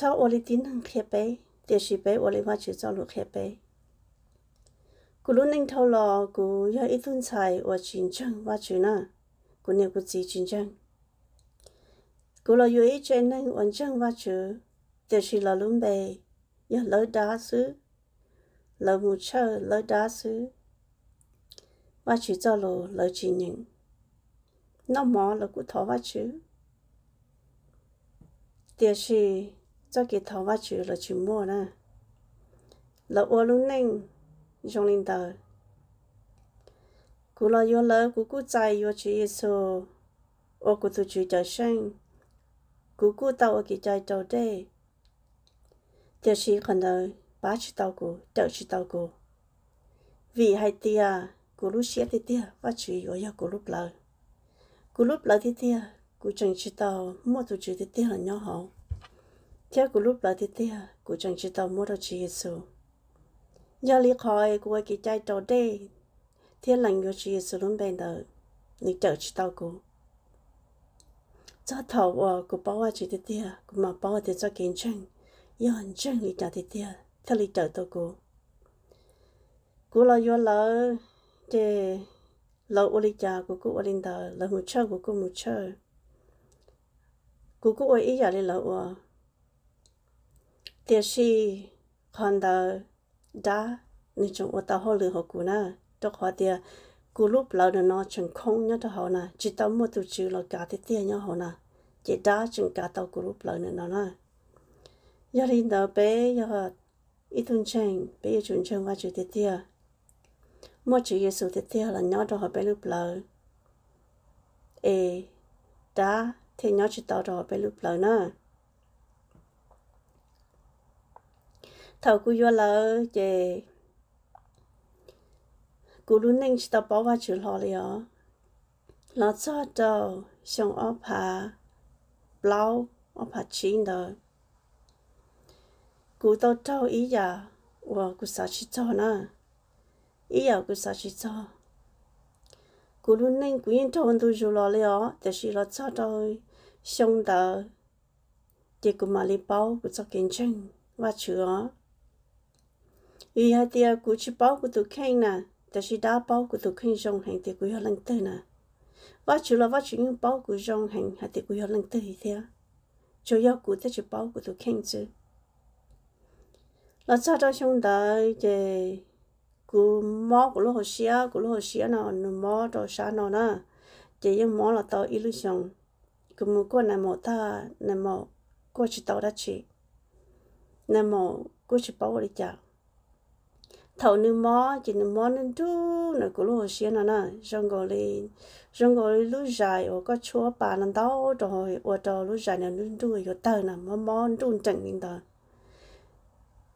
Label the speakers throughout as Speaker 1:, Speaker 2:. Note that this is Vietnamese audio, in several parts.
Speaker 1: cháu ô lì tín hằng khép bé để sĩ bé ô lì hoa chỉ cho lục khép bé cú lúc nâng thâu lò cú yêu ít tuần xài ô chiến tranh hoa chỉ nè cú nhiều cú chỉ chiến tranh cú lo yêu ít chuyện nâng ổn tranh hoa chỉ để sĩ lo luôn bé yêu lỡ đá xứ lỡ mù chờ lỡ đá xứ hoa chỉ cho lù lỡ chỉ nhận nó mò là cú thọ hoa chứ 就是 cho cái thọ và chữ là chữ mua nè là ô luôn nên trong linh tờ cú lo yo lỡ cú cú chạy yo chữ Giêsu ô cú tu chữ trời sinh cú cú tàu ở kỳ chạy tàu đây tiêu chí còn đời bá chữ tàu cú đậu chữ tàu cú vì hai tia cú lúc xé thì tia và chữ yo yo cú lúc lỡ cú lúc lỡ thì tia cú chẳng chữ tàu mua tu chữ thì tia là nhau hậu theo của lúc đó thì thế của chẳng chỉ tao mua được chỉ Giêsu giờ lý khỏi của cái trái trò đê thiên lành của chỉ Giêsu luôn bên đó 你就知道个。这头我个包啊，就的点，个嘛包的做见证，有人证你就的点，他你找到个。古老有老，这老屋里家个个屋里头，老木车个个木车，个个我一家的老我。tiếc gì còn đó đã chung chúng ta họ lừa họ cũ nè cho họ tiếc cú lúc lâu nữa nó chẳng không nhớ cho họ nè chỉ tao mua tụ chữ là cả thế tiếc nhớ họ nè chỉ đã chẳng cả tao cú lúc lâu nữa nó nè giờ đi đâu bé giờ ít tuần chừng bé chung chung chừng qua chữ tiếc tiếc mua chữ Giêsu tiếc tiếc là nhớ cho họ bé lúc lâu ê đã thế nhớ chỉ tao cho họ bé lúc lâu nè thầu cú vô lỡ chè cú luôn nên chỉ tập bảo vệ chữ họ liền nó cho đầu xong ở phà blau ở phà chín đó cú tao tao ý giờ và cú sợ chỉ cho nó ý giờ cú sợ chỉ cho cú luôn nên cú yên thôn tôi để họ liền แต่是 nó cho đầu xong đó để cú mà đi bảo cú cho kiến chứng và chữ ý hạt tia cú chỉ bao của tụi khen nè ta chỉ đá bao của tụi khen rong hàng tia của họ lần tư nè và chủ là và chủ những bao của rong hàng hạt tia của họ lần tư thì thế chủ yếu của ta chỉ bao của tụi khen chứ là cha chúng ta cái cú mò của lô hồ xía của lô hồ xía nó nó mò đồ xa nó nè chỉ những mò là tao illusion cú mua của nằm mò ta nằm mò của chỉ tao đã chỉ nằm mò của chỉ bao đi chào thầu nữ mò chỉ nữ mò nên tu nó cũng lúc xưa nó nè xong rồi lên xong rồi lúc dài ở có chúa bà nó đau rồi ở đó lúc dài nó nên tu ở tờ nè mò mò tu chẳng nên tờ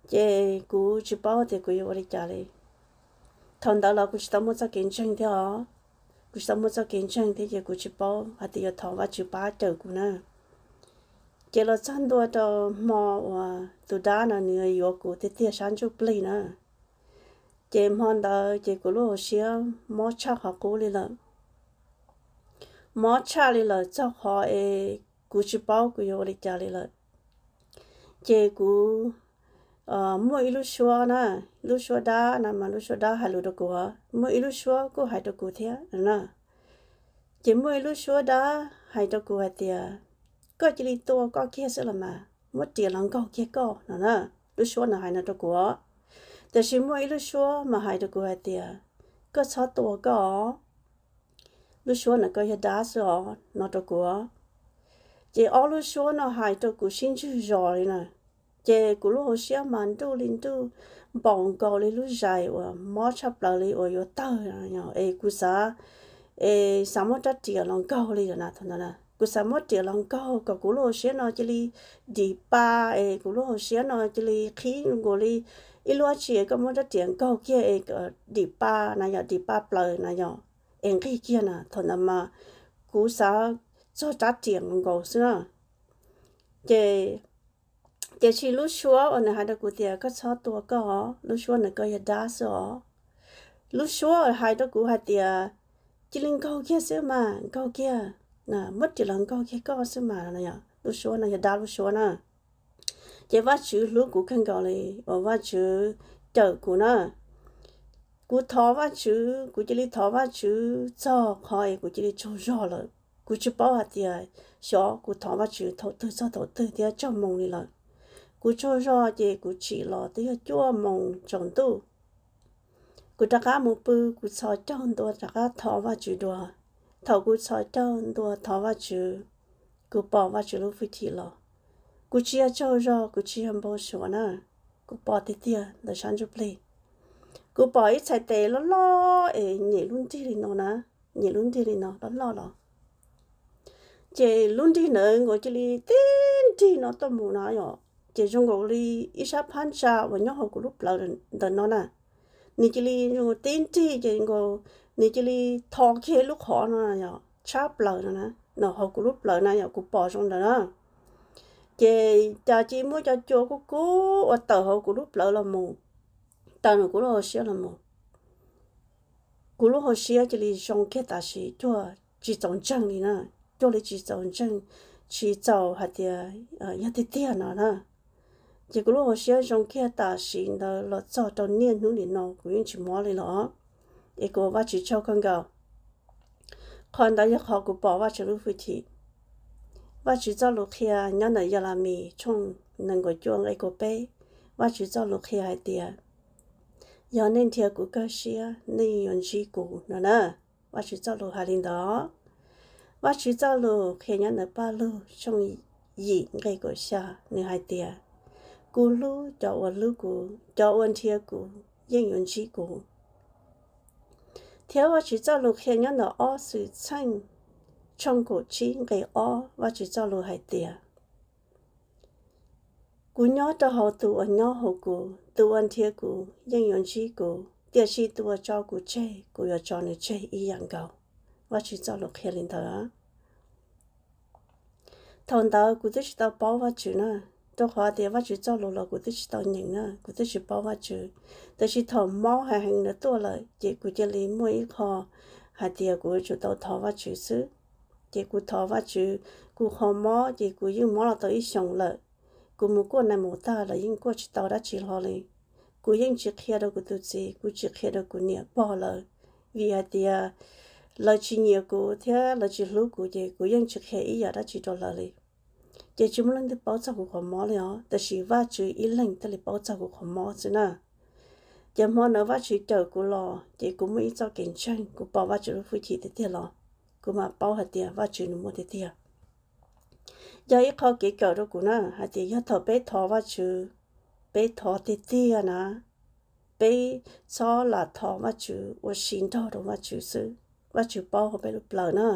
Speaker 1: chị cú chỉ bảo thì cú ở đây trả đi thằng đó là cú chỉ tao mua cho kiến tranh thế hả cú chỉ tao mua cho kiến tranh thế chị cú chỉ bảo và thì ở thằng và chỉ ba chờ cú nè chị lo chăn đua cho mò và tụi đá nó người yêu cú thì tiếc sáng chút lấy nè chị mong đợi chị cũng lúc xia mó cha họ cố lên là mó cha lên là cho họ ấy cũng chỉ bảo cũng yêu lên cha lên là chị cũng ờ mỗi lúc xua nè lúc xua đá nè mà lúc xua đá hai lúc đó của mỗi lúc xua cũng hai đâu có thế nè chỉ mỗi lúc xua đá hai đó của thế có chỉ đi to, có kia sẽ là mà mất tiền lắm có kia có nè nè lúc xua là hai nó đâu có. 但是每一说嘛还得过的，个差多个，你说那个也打死哦，那得过。这二路说呢还得过兴趣热的呢，这古路些蛮多人都忙搞的路 dài 哇，马车不里哦有到那样，哎，古啥，哎，什么这地浪搞的那他那那。cú sa mất tiền lòng câu có cú lô xe nó chỉ li đi ba ấy cú lô xe nó chỉ li khí ngồi li ít lúa chỉ có muốn cho tiền câu kia ấy đi ba này nhở đi ba bờ này nhở em cái kia nè thôi nằm cú sao cho trả tiền ngầu xưa chị chị chỉ lúc xưa ở nhà hai đứa cụ có cho tua có lúc xưa này có đá sữa lúc xưa ở hai đứa cụ hai tiền chỉ linh câu kia xưa mà câu kia nè mất chỉ lần câu kia có xưa mà này nhở lúc xưa này đá lúc xưa nè chế vắt chữ lúa của khăn gạo này và vắt chữ chợ của nó cú thọ vắt chữ cú chỉ đi thọ vắt chữ cho khỏi cú chỉ đi cho rõ rồi cú chỉ bảo hạt tiền xó cú thọ vắt chữ thọ tư cho thọ tư thì cho mong đi rồi cú cho rõ thì cú chỉ lo thì cho mong chọn đủ, cú ta cả một bự cú soi chọn đồ ta cả thọ vắt chữ đồ thọ cú soi chọn đồ thọ vắt chữ cú bỏ vắt chữ lúa phi chỉ rồi กูเชียเจ้าจอกูเชียมโบชัวนะกูปอติเตียเดชันจุปลีกูปอยใส่เตะล้อล้อเอ๋เหยลุ่นที่รินอนะเหยลุ่นที่รินอล้อล้อหรอเจลุ่นที่เนงกูจะลีตีนที่นอตัวมูนะหยอเจจงกูลีอีชาพันชาวันยอหกูลุบเราเดินนอนะนี่จะลีจงกูตีนที่เจงกูนี่จะลีทองเคลูกขอนะหยอชาเปล่านะนะหนอหกูลุบเปล่านะหยอกูปอจงเดินนะจจะจีมัวจะโจกูกูอต่อหัวกูรูปเหล่าละมูตานกูรู้เสียอละมูกูรู้เชื่อจะลีชงเขตตาสีจ้าจีจงจังนี่นะจ้าลีจีจงจังจีจ้าหัดเดียเอ่อยัดเดียนะนะจีกูรู้เชื่อชงเขตตาสีแล้วจ้าตอนเนี้ยนู่นนี่นั่กูยังชิมวาเลยละเอ็กโกว่าจีชอบกันกาคนใดอยากเขอกูบอกว่าจะรู้ฟิที và chỉ cho lúc khi nhớ nợ giờ làm mì chung nâng của chuông ấy của bé và chỉ cho lúc khi hai tia giờ nên thiệt của cơ xia nên yon chi cũ nữa nè và chỉ cho lúc hai linh đó và chỉ cho lúc khi nhớ nợ ba lu chung gì ngay của xia nên hai tia cú lu cho ôn lu cũ cho ôn thiệt cũ yên yon chi cũ thiếu và chỉ cho lúc khi nhớ nợ ó sự xanh trong cổ chi gây o và chỉ cho lù hai tìa. Cú nhỏ cho họ tụ ở nhỏ hồ cụ, tụ ăn thiê cụ, dân yon chi cụ, tia chi tụ cho cụ chê, cụ yo cho nữ chê y yang gầu và chỉ cho lù khía linh thờ. Thôn tàu cụ tích tàu bao và chữ nữa, tôi hóa thì vắt chữ cho lô lô của tôi chỉ tao nhìn nữa của tôi chỉ bao vắt chữ tôi chỉ thò hai hàng hàng nữa tôi lại chỉ của chỉ lấy mỗi kho hai tiền của chủ tao thò vắt chữ xứ chỉ cụ thọ và chứ cụ họ mò chỉ cụ dùng mò là tới sống lợ cụ mua cô này mua ta là những cô chỉ tao đã chỉ lo lên cụ những chỉ khi đó cụ tự chỉ cụ chỉ khi đó cụ nhớ bỏ lợ vì à thì à lợ chỉ nhớ cụ thế lợ chỉ lúc cụ chỉ cụ những chỉ khi ý giờ đã chỉ đó lợ lên chỉ chúng lần thì bảo trợ của mò lên là và chú ý lần thì bảo trợ của mò chứ na chỉ mò nó và chú chờ cụ lo chỉ cũng mới cho kiện tranh cụ bảo và chú lúc phụ chỉ thế thế lo cũng mà bao hạt tiền và chuyển một thế tiền giờ ít khó kỹ cỡ đó cũng nè hạt tiền nhất thọ bé thọ và chứ bé thọ thế tiền nè à. bé cho là thọ và chứ và xin thọ đó và chứ sự và chứ bao hạt bé lúc lỡ nè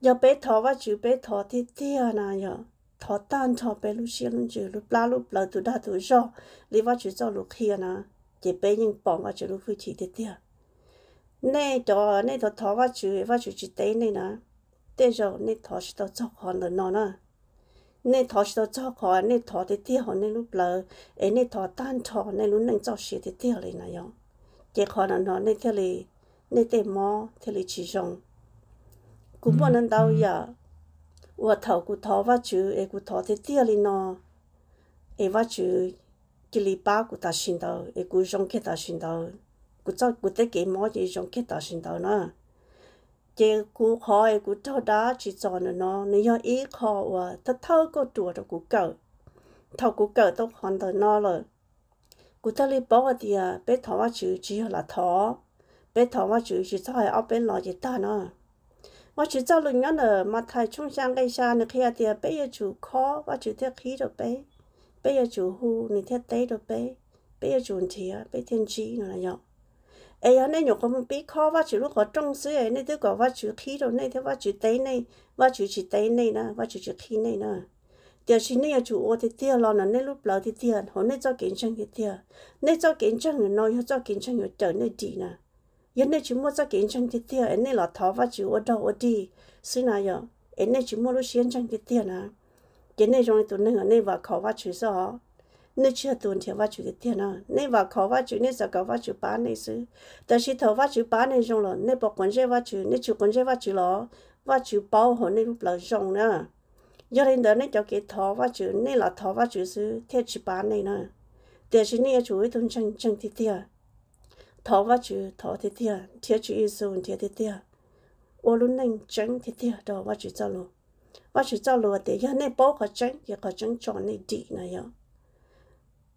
Speaker 1: giờ bé thọ và chứ bé thọ thế tiền à nè giờ thọ tan thọ bé lúc xin chứ lúc la lúc lỡ tụi đã tụi do lý và chứ cho lúc kia nè chỉ bé những bỏ và chứ lúc vui chỉ thế tiền nè cho nè thọ thọ vắt chữ vắt chữ chỉ tế nè nè tế rồi nè thọ chỉ tao cho họ nữa nọ nè nè thọ chỉ tao cho họ nè thọ thì tiêu họ nè lúc lỡ ấy nè thọ tan thọ nè lúc nè cho xí thì tiêu này nè yo chỉ họ nè nọ nè thế này nè tế mò thế này chỉ dùng cũng bọn anh đâu giờ 我头骨头挖住，哎骨头在地里呢，哎挖住，一礼拜骨头寻到，哎骨上给他寻到。กูเจ้ากูได้เก็บมอจีจงคิดต่อสินต่อนะเจกูคอยกูเจ้าด้าจีจอนเนาะนี่ยอีคอว่าถ้าเท่าก็ตัวตัวกูเกิดเท่ากูเกิดต้องคอนต่อนอเลยกูจะรีบบอกว่าเดียไปถามว่าชื่อจีละท้อไปถามว่าชื่อจีเจ้าเอาเป็นหลอจีตาเนาะว่าชื่อเจ้าลุงนั่นเออมาไทยช่วงช่างไกชาเนี่ยเขียเดียไปยจูคอว่าชื่อเทียขี้ตัวไปไปยจูฮูนี่เทียเต้ตัวไป bây giờ chúng chị bây giờ chị nó là nhỏ 哎呀，那有我们别考我去，如果中暑哎，那都搞我去去了，那天我去逮那，我去去逮那呢，我去去去那呢。điều chỉ này chủ ô thì tiêu lo là nên lúc lâu thì tiêu, họ nên cho kiến chân thì tiêu, nên cho kiến chân người nói, họ cho kiến chân người trở nên đi nè, yên nên chỉ mua cho kiến chân thì tiêu, anh nên là thọ và chủ ô đâu ô đi, xin nào vậy, anh nên chỉ mua lúc xiên chân thì tiêu nè, yên nên trong này tụi nên ở nên và khó và chủ sao nếu chưa tuần thì vắt chủ cái tiền à nếu vào khó vắt chủ nếu giờ khó vắt chủ bán này xứ tại khi thầu vắt chủ bán này trong là nếu bỏ quần dây vắt chủ nếu chủ quần dây vắt chủ là vắt chủ bao hồ nếu là rong nữa giờ đến đó nếu cho cái thầu vắt chủ nếu là thầu vắt chủ xứ theo chủ bán này nữa tại khi nếu chủ ấy tuần chân chân thì tiền thầu vắt chủ thầu thì tiền theo chủ yêu sầu thì tiền ô lúc này chân thì tiền đó vắt chủ cho luôn chủ cho thì giờ nếu bỏ khó chân thì khó chân chọn này đi này rồi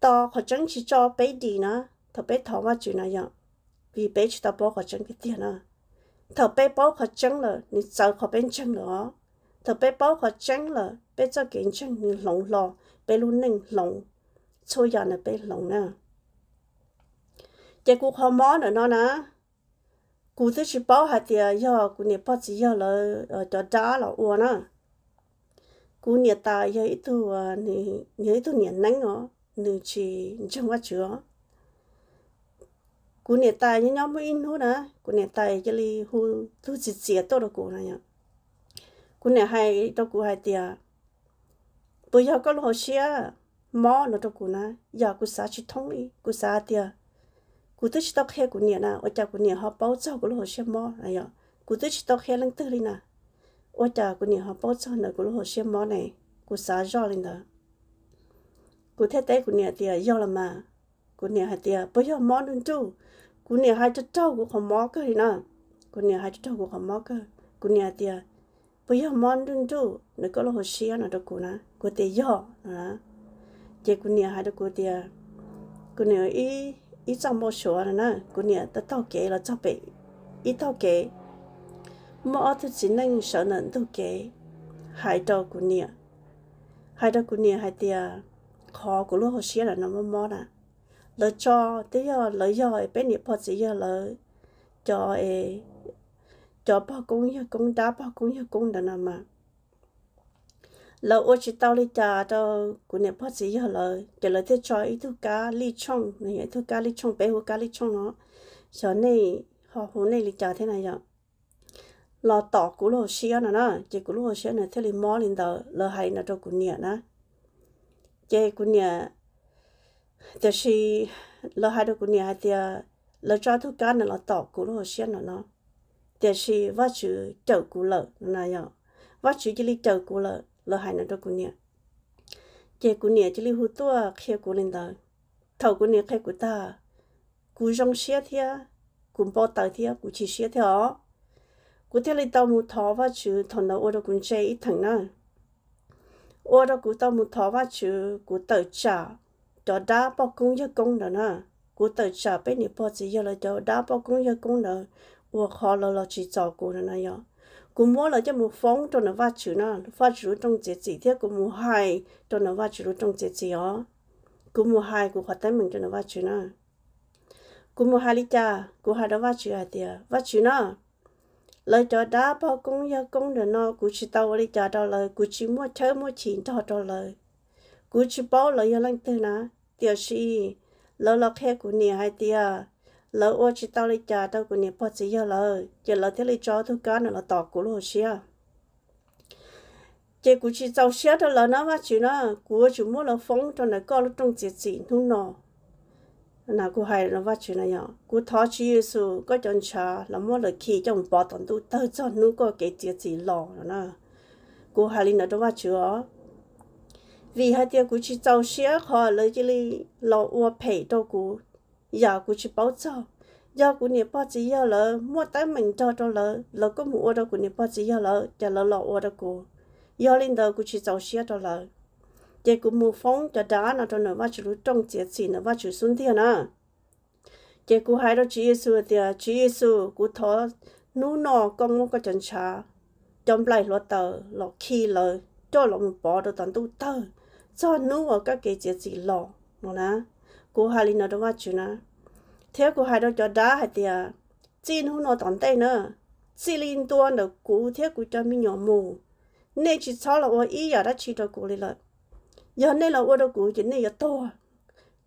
Speaker 1: to họ chẳng chỉ cho bé đi nữa thọ bé thọ mà chuyện này vì bé chỉ tao bỏ họ chẳng cái tiền nữa thọ bé bỏ họ chẳng là nên sợ họ bên chẳng nữa thọ bé bỏ họ chẳng là bé cho kiện chẳng như lỏng lò bé luôn nâng lỏng cho giờ là bé lỏng nè cái cuộc họ mó nữa nó nè cụ tôi chỉ bảo hạt tiền giờ cụ này bảo chỉ giờ là cho đá là uo nè cụ nhà ta giờ ít tuổi này nhớ tuổi này nắng nữa nữ chỉ trong quá chứa cú nè tài như nhóm mới in hú đó, cú nè tài cho li hú thu chỉ chỉ tốt đó cô này nhở cú nè hay đâu cú hay tiệt bây giờ có lo xia mò nó đó cô nè giờ cú sa chỉ thông đi cú sa tiệt cú tới chỉ tao khe cú nè nè ở chợ cú nè họ bao giờ cú lo xia mò này nhở cú tới chỉ tao khe lăng tư đi nè ở chợ cú nè họ bao giờ nè cú lo xia mò này cú xả rõ lên đó กูเท่แต่กูเนี่ยเตียยอละมากูเนี่ยหาเตียปยอมอนุนจูกูเนี่ยหาจะเจ้ากูขอมอก็เลยนะกูเนี่ยหาจะเจ้ากูขอมอก็กูเนี่ยเตียปยอมอนุนจูนึกก็เราหัวเชียนะตะกูนะกูเตียยอนะเจกูเนี่ยหาตะกูเตียกูเนี่ยอีอีจังโมชัวนะนะกูเนี่ยตะเต่าเก๋เราจะไปอีเต่าเก๋มอที่จีนั่งเสนอตัวเก๋หายตัวกูเนี่ยหายตัวกูเนี่ยหายเตีย khó của lúc hồ xí là nó mò mò nè lỡ cho tí giờ lỡ giờ bé nị bỏ gì giờ lỡ cho ê cho bỏ cũng giờ cũng đá bỏ cũng giờ cũng đàn mà lỡ ô chỉ tao đi trả đâu của nị bỏ gì giờ lỡ cho lỡ thế cho ít thứ cá ly trong này ít thứ cá ly trong bé hồ cá ly trong nó cho này họ hồ này đi trả thế này rồi lò tỏ của lô xia nè nè chỉ của lô xia nè thế thì mò lên đó lỡ hay nè cho của nị nè chế của nhà thì khi lo hai đứa của nhà thì à, lo cho thu cá này lo tỏ của nó xem nó nó thì khi vợ chữ chở của lợ này nhở vợ chữ chỉ li chở của lợ lo hai nó đứa của nhà chế của nhà chỉ li hút tua khi của lên đời thầu của nhà khi của ta cú rong xe thì cú bỏ tay thì cú chỉ xe thì ó cú theo lên tàu một thó vợ chữ thằng nào ở đâu cũng chơi ít thằng nào ô đó cụ tao muốn thọ vào chú cụ tự trả đó đã bao công cho công đó nè cụ tự trả bên nhà bao chỉ giờ là đó đã bao công cho công đó ô khó là là chỉ cho cụ nữa nè cụ mua là cho một phong cho nó vào chứ nè vào chú trong chế chỉ thế cụ mua hai cho nó vào chú trong chế chỉ ó cụ mua hai cụ hoạt tay mình cho nó vào chú nè cụ mua hai lít cha cụ hai đó vào chú à tiệt vào chú nè lời cho đá bao công ya công để nó cú chỉ tàu đi trả đâu lời cú chỉ mua chơi mua chín cho đâu lời cú chỉ bao lời ya lăng tư na tiêu sĩ lỡ lọc khe của nè hai tia lỡ ô chỉ tao đi trả đâu của nè bao chỉ ya lời giờ lỡ thế đi cho thu cá nữa là tỏ của lô xia chỉ cú chỉ tàu xia đó lỡ nó mà chỉ nó cú chỉ mua là phong cho nó có lúc trong chỉ chỉ thu nó na cô hay nó vắt chuyện này cô thọ chú Giêsu có chân cha là mua lời khi trong bỏ tận tu tới cho nu có cái tiệt gì lò nó cô hay linh nó vắt chuyện vì hai tiệt cô chỉ trâu xe họ lấy cái li lò ua pei đâu cô giờ cô chỉ bảo trâu giờ cô nhớ bao chỉ giờ lỡ mua tay mình cho cho lỡ lỡ có mua đâu cô nhớ bao chỉ giờ lỡ giờ lỡ lò ua đâu cô giờ linh đâu cô chỉ trâu xe cho lỡ chế cũng mua phong cho đá nó cho nó vào chú trong chế xì nó vào chú xuống thiên à chế cũng hai đó chú Giêsu thì chú Giêsu cũng thọ nú nọ con mua cái chân cha trong lại lo tờ lo khi lời cho lo một bỏ được toàn tu tờ cho nú ở các cái chế xì lo nó nè cũng hai linh nó đó vào chú nè thế cũng hai đó cho đá hay thì chín hú nó toàn tay nữa chỉ linh tuân được cụ thế cụ cho mình nhỏ mù nên chỉ cho là ý giờ đó chỉ cho cụ lên giờ này là ô đâu cũ chỉ này giờ to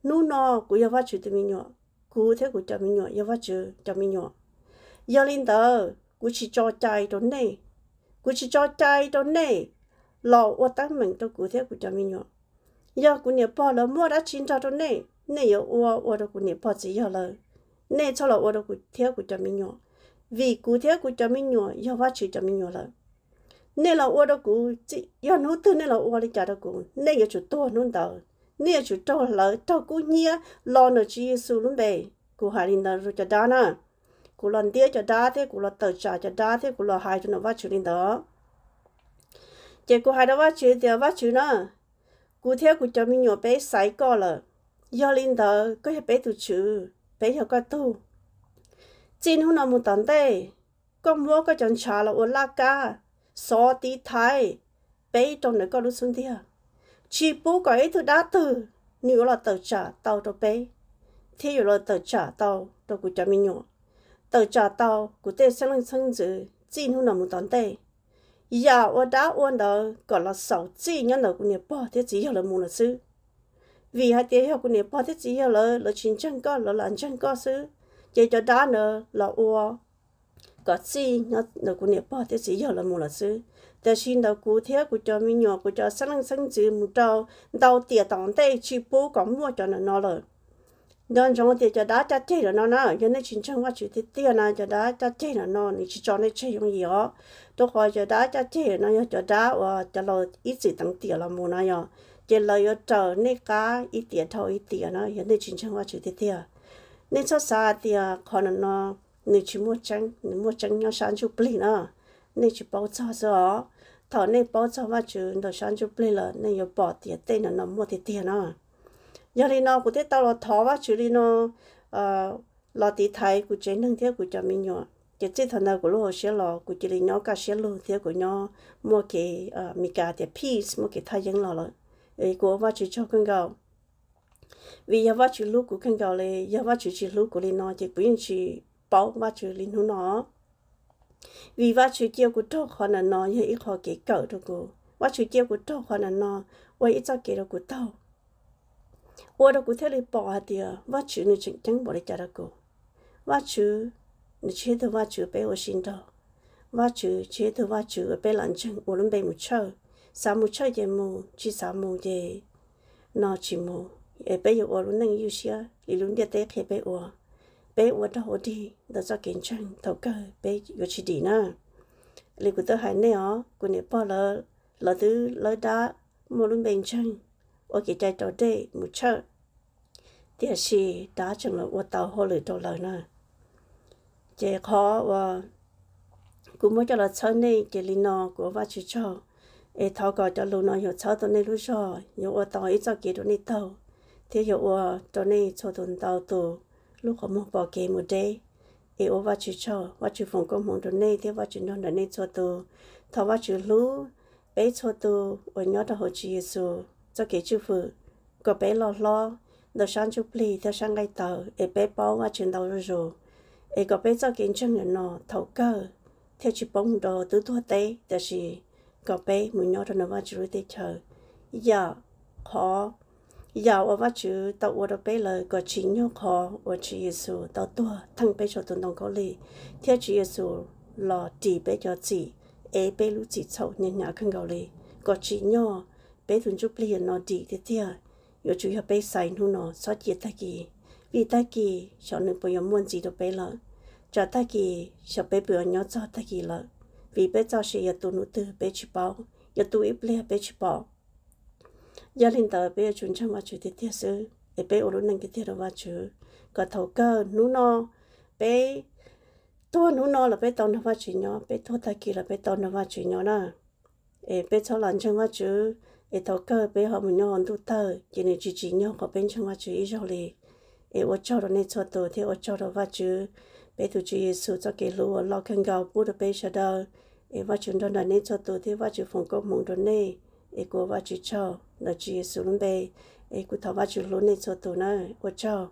Speaker 1: nu nó cũ giờ vắt chữ thì mình nhỏ cũ thế cũ cho mình nhỏ giờ vắt chữ cho mình nhỏ giờ lên tờ cũ chỉ cho chạy đó này cũ chỉ cho chạy đó này lò ô tắc mình tôi cũ thế cũ cho mình nhỏ giờ cũ nhà bỏ là mua đã chín cho đó này này giờ ô ô đâu cũ nhà bỏ chỉ giờ là này cho là ô đâu cũ thế cũ cho mình nhỏ vì cũ thế cũ cho mình nhỏ giờ vắt chữ cho mình nhỏ rồi nên là ô đó cụ chỉ do nó tư nên là ô đi chợ đó cụ nên giờ chủ to luôn đó nên chú to lỡ to cụ nhia lo nó chỉ Giêsu luôn bé, cụ hai linh đó rồi cho đó nè cụ lần tiếc cho đó thế cụ lo tờ trả cho đó thế cụ lo hai cho nó vắt chủ linh đó chỉ cụ hai đó vắt chú, thì vắt chủ nè cụ theo cụ cho mình nhỏ bé sải co lờ do linh đó có thể bé tụ chữ bé hiểu cái tu chính hôm nào một tuần tê con mua cái chọn trả là ô la ca so tí thái bé trong nữa có lúc xuống thia chỉ bố có ấy thứ đá từ nếu là tờ trả tàu cho bé thế yếu là tờ trả tàu cho cụ cho mình nhỏ tờ trả tàu cụ tê sang lên sang dự chỉ nu nằm một tón tê giờ ở đã ôn đó gọi là sáu chỉ nhân đầu của nhà bỏ thế chỉ hiểu là một là sư vì hai tiếng hiểu của nhà bỏ thế chỉ hiểu là là chính chân có là làm chân có sư chỉ cho đá nữa là ua có chi nó nó cũng nè bỏ thế gì giờ là mua là sư ta xin đầu cú thế của cho mình nhỏ của cho sáng lăng sáng chữ một trâu đầu tiền tòng tay chi mua cho nó nó rồi chúng ta cho đá cho chơi là nó nó cho nên chính trong quá chuyện thì tiền cho đá cho chơi nó nên chỉ cho nên tôi coi cho đá cho chơi cho đá ờ, cho lo ít gì tăng tiền mua nó rồi chỉ là yo chờ ít tiền thôi ít tiền nó hiện nay chính trong quá chuyện thì tiền nên số xa tiền còn nên chỉ mua trắng mua trắng nhau sáng chụp lên nữa nên chỉ bao cho rồi thọ nên bao cho mà chứ nó sáng chụp lên là nên giờ bỏ tiền tên là nó mua thì tiền nữa giờ đi nó cũng thế tao là thọ mà chứ đi nó lo tí thấy của chế năng thế của cho mình nhỏ chỉ chỉ thằng nào của lô sẽ lo của chỉ đi nhau cả sẽ lô thế của nhau mua cái mi cả thì peace mua cái thay dân lo rồi cái của vợ chỉ cho con gạo vì giờ vợ chỉ lúc của con gạo này giờ vợ chỉ chỉ lúc của nó thì cũng chỉ bảo và chú linh hồn nó vì và chú tiêu của trâu khó là nó như ít khó kỹ cỡ rồi cô và chữ tiêu của trâu khó là nó và ít cho kỹ rồi của tao và đó của thế là bỏ hạt tiêu và chữ nữ chính chẳng bỏ lại cho đó cô và chữ nữ chế thơ và chữ bé ở sinh đó và chú chế thơ và chữ ở bé lạnh chân ở bên bé một chơi sao một chơi gì mù chỉ sao mù gì nó chỉ mù ở bé ở luôn năng yêu xia lý luôn địa tế khi bé ở bé uất đó hổ đi đó cho kiến trang thầu cơ bé yếu chỉ đi na lì của tôi hai nè ó của nè bỏ lỡ lỡ thứ lỡ đá một lúc bên chân ở cái trái đó đây một chợ thì là đá chẳng là uất tàu hồ lửa đầu lại na chế khó và ờ, cũng mới cho là chơi này chế lì nó của vợ chú cho ê thầu gọi cho lù nó hiểu chơi tôi này lù cho hiểu uất tàu ít cho kia tôi này tàu thế hiểu uất tôi này cho tôi tàu tù lúc họ mua bỏ kê một đê ý ô và chú cho và chú phòng công hồn đồ nê thế và chú non đồ nê cho tù thọ và chú lú bé cho tù ở nhớ đồ hồ chú Giêsu cho kể chú phụ có bé lo lo đồ sáng chú pli theo sáng ngay tờ ý bé bó và chú đầu rồi ý có bé cho kiến chân nhận nọ thầu cơ theo chú bóng đồ tứ thua tế đó là có bé muốn nhớ đồ nó và chú tê chờ giờ dạ, khó giờ ở vắt chữ tàu ở đó bây giờ có chính nhau khó ở chữ Giêsu tàu tua thằng bây giờ tuần đồng có lì theo chữ Giêsu lo chỉ bây giờ chỉ ấy bây lúc chỉ sau nhân nhà không có lì có chính nhau bây tuần chụp liền nó chỉ thế theo giờ chữ hợp bây sai nu nó xót chết ta kì, vì ta kì, cho nên bây giờ muốn gì đâu bây giờ cho ta kì, cho bây bữa nhớ cho ta kì là vì bây giờ sẽ giờ tuần nữa từ bây chụp bao giờ tuần ít lẹ bây chụp bao gia linh tờ bé giờ chúng cho mà chủ thiết sư để bây giờ nâng cái thiết đó mà chủ có thầu cơ nú no bây tôi nú no là bé tao nó mà chủ nhỏ bây thôi ta kỳ là bé tao nó mà chủ nhỏ nè để bây cho lần chân mà chủ để thầu cơ bé họ mình nhỏ hơn tụ tớ chỉ nên chỉ chỉ nhỏ có bên chân mà chủ ý rồi lì để ô cho đó nên cho tôi thì ô cho đó mà chủ bây tụ chủ Giêsu cho cái lúa lo khăn gạo bút được bé giờ đâu để và chúng đó nên cho tôi thì và chủ phòng công mong đó này để cô và chủ cho nó chỉ xuống bề ấy cũng thọ vào chủ lúa này cho tôi nó ô chao